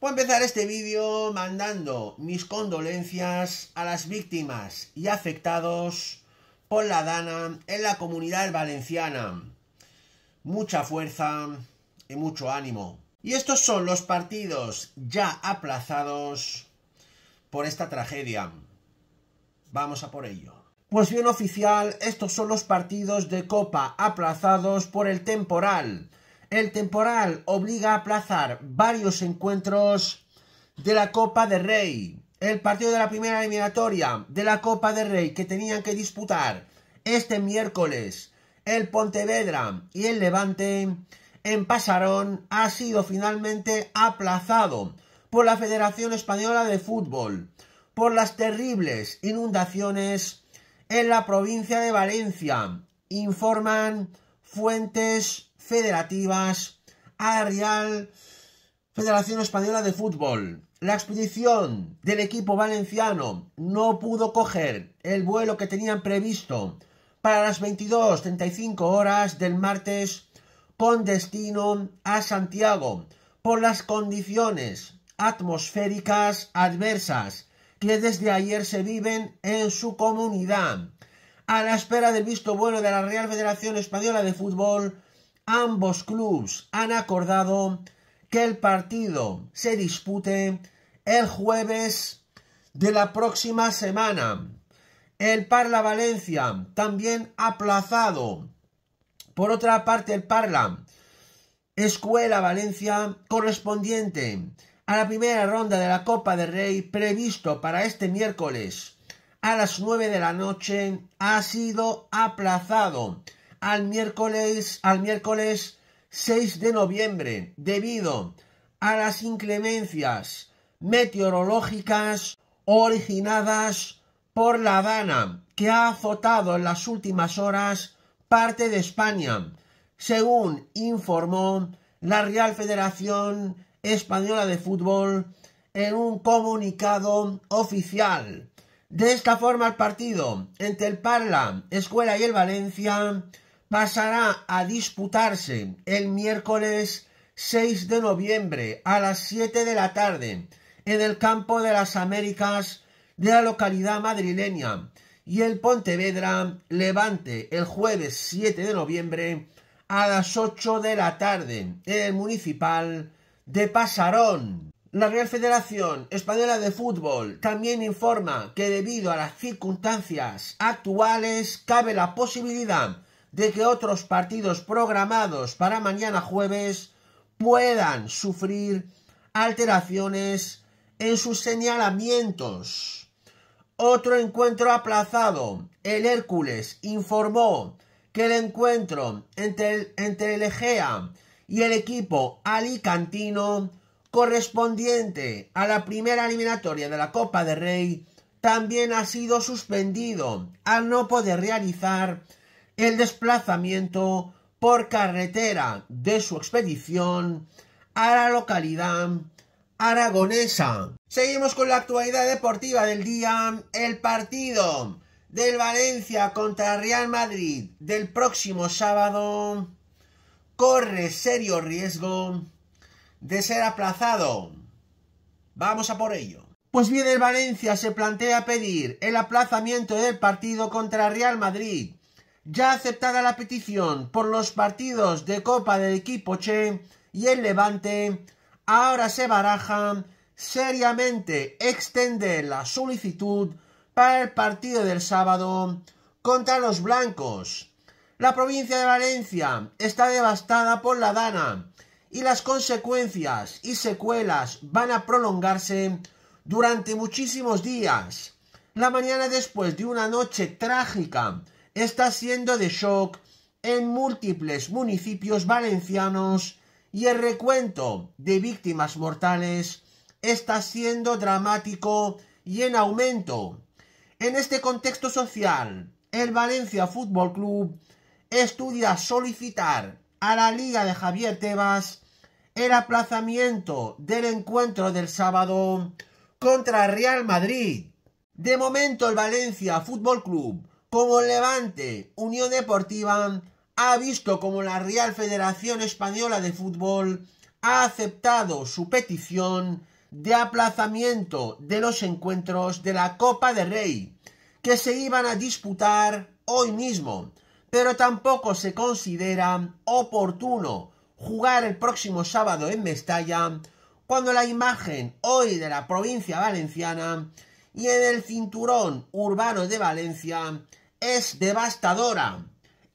Voy a empezar este vídeo mandando mis condolencias a las víctimas y afectados por la Dana en la comunidad valenciana. Mucha fuerza y mucho ánimo. Y estos son los partidos ya aplazados por esta tragedia. Vamos a por ello. Pues bien oficial, estos son los partidos de Copa aplazados por el temporal. El temporal obliga a aplazar varios encuentros de la Copa de Rey. El partido de la primera eliminatoria de la Copa de Rey que tenían que disputar este miércoles el Pontevedra y el Levante en Pasarón ha sido finalmente aplazado por la Federación Española de Fútbol por las terribles inundaciones en la provincia de Valencia, informan fuentes federativas a la Real Federación Española de Fútbol. La expedición del equipo valenciano no pudo coger el vuelo que tenían previsto para las 22.35 horas del martes con destino a Santiago por las condiciones atmosféricas adversas que desde ayer se viven en su comunidad. A la espera del visto bueno de la Real Federación Española de Fútbol ambos clubes han acordado que el partido se dispute el jueves de la próxima semana. El Parla Valencia también aplazado. Por otra parte, el Parla Escuela Valencia correspondiente a la primera ronda de la Copa del Rey previsto para este miércoles a las 9 de la noche ha sido aplazado al miércoles, al miércoles 6 de noviembre debido a las inclemencias meteorológicas originadas por la Habana que ha azotado en las últimas horas parte de España, según informó la Real Federación Española de Fútbol en un comunicado oficial. De esta forma el partido entre el Parla, Escuela y el Valencia pasará a disputarse el miércoles 6 de noviembre a las 7 de la tarde en el campo de las Américas de la localidad madrileña y el Pontevedra Levante el jueves 7 de noviembre a las 8 de la tarde en el municipal de Pasarón. La Real Federación Española de Fútbol también informa que debido a las circunstancias actuales cabe la posibilidad de que otros partidos programados para mañana jueves puedan sufrir alteraciones en sus señalamientos. Otro encuentro aplazado. El Hércules informó que el encuentro entre el, entre el Egea y el equipo alicantino correspondiente a la primera eliminatoria de la Copa de Rey también ha sido suspendido al no poder realizar el desplazamiento por carretera de su expedición a la localidad aragonesa. Seguimos con la actualidad deportiva del día, el partido del Valencia contra Real Madrid del próximo sábado corre serio riesgo de ser aplazado. Vamos a por ello. Pues bien, el Valencia se plantea pedir el aplazamiento del partido contra Real Madrid ya aceptada la petición por los partidos de Copa del equipo Che y el Levante, ahora se baraja seriamente extender la solicitud para el partido del sábado contra los blancos. La provincia de Valencia está devastada por la dana y las consecuencias y secuelas van a prolongarse durante muchísimos días. La mañana después de una noche trágica está siendo de shock en múltiples municipios valencianos y el recuento de víctimas mortales está siendo dramático y en aumento. En este contexto social, el Valencia Fútbol Club estudia solicitar a la Liga de Javier Tebas el aplazamiento del encuentro del sábado contra Real Madrid. De momento el Valencia Fútbol Club como Levante, Unión Deportiva, ha visto como la Real Federación Española de Fútbol ha aceptado su petición de aplazamiento de los encuentros de la Copa de Rey, que se iban a disputar hoy mismo, pero tampoco se considera oportuno jugar el próximo sábado en Mestalla, cuando la imagen hoy de la provincia valenciana y en el cinturón urbano de Valencia es devastadora.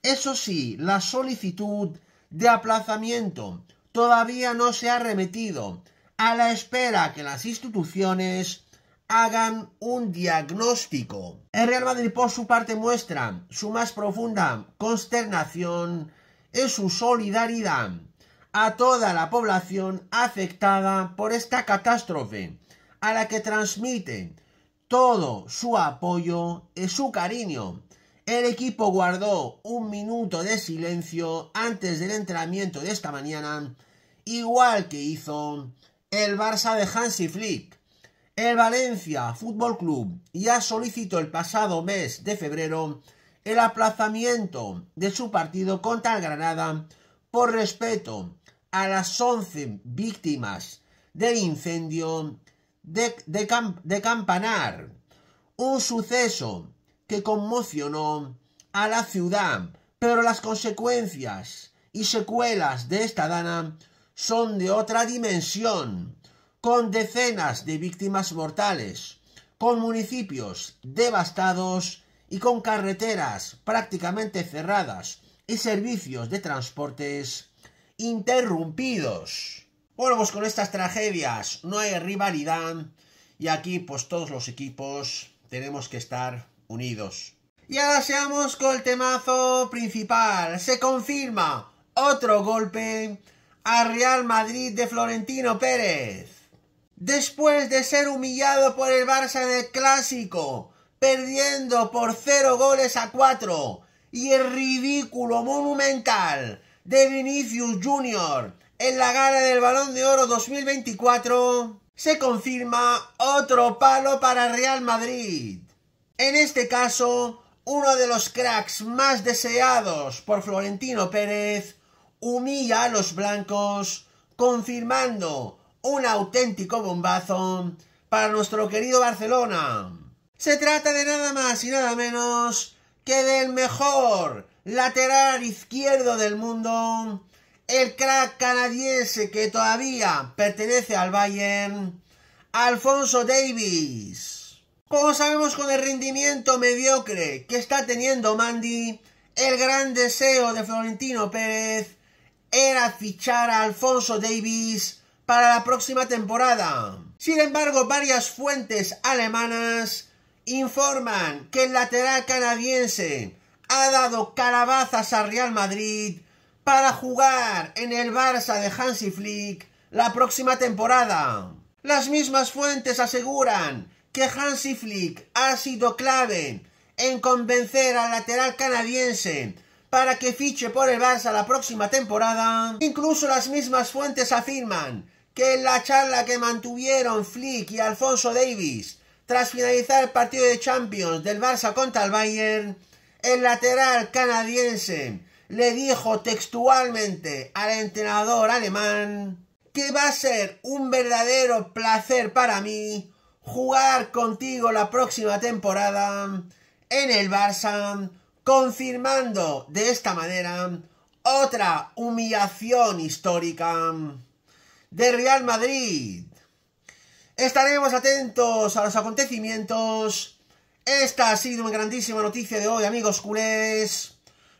Eso sí, la solicitud de aplazamiento todavía no se ha remitido, a la espera que las instituciones hagan un diagnóstico. El Real Madrid por su parte muestra su más profunda consternación y su solidaridad a toda la población afectada por esta catástrofe, a la que transmite todo su apoyo y su cariño. El equipo guardó un minuto de silencio antes del entrenamiento de esta mañana, igual que hizo el Barça de Hansi Flick. El Valencia Fútbol Club ya solicitó el pasado mes de febrero el aplazamiento de su partido contra el Granada por respeto a las 11 víctimas del incendio de, Campanar, un suceso que conmocionó a la ciudad, pero las consecuencias y secuelas de esta dana son de otra dimensión, con decenas de víctimas mortales, con municipios devastados y con carreteras prácticamente cerradas y servicios de transportes interrumpidos. Bueno, pues con estas tragedias no hay rivalidad y aquí pues todos los equipos tenemos que estar unidos. Y ahora seamos con el temazo principal. Se confirma otro golpe a Real Madrid de Florentino Pérez. Después de ser humillado por el Barça en el Clásico, perdiendo por cero goles a cuatro. y el ridículo monumental de Vinicius Jr., en la gala del Balón de Oro 2024 se confirma otro palo para Real Madrid. En este caso, uno de los cracks más deseados por Florentino Pérez humilla a los blancos, confirmando un auténtico bombazo para nuestro querido Barcelona. Se trata de nada más y nada menos que del mejor lateral izquierdo del mundo, el crack canadiense que todavía pertenece al Bayern, Alfonso Davis. Como sabemos con el rendimiento mediocre que está teniendo Mandy, el gran deseo de Florentino Pérez era fichar a Alfonso Davis para la próxima temporada. Sin embargo, varias fuentes alemanas informan que el lateral canadiense ha dado calabazas a Real Madrid para jugar en el Barça de Hansi Flick la próxima temporada. Las mismas fuentes aseguran que Hansi Flick ha sido clave en convencer al lateral canadiense para que fiche por el Barça la próxima temporada. Incluso las mismas fuentes afirman que en la charla que mantuvieron Flick y Alfonso Davis tras finalizar el partido de Champions del Barça contra el Bayern, el lateral canadiense le dijo textualmente al entrenador alemán que va a ser un verdadero placer para mí jugar contigo la próxima temporada en el Barça, confirmando de esta manera otra humillación histórica de Real Madrid. Estaremos atentos a los acontecimientos. Esta ha sido una grandísima noticia de hoy, amigos culés.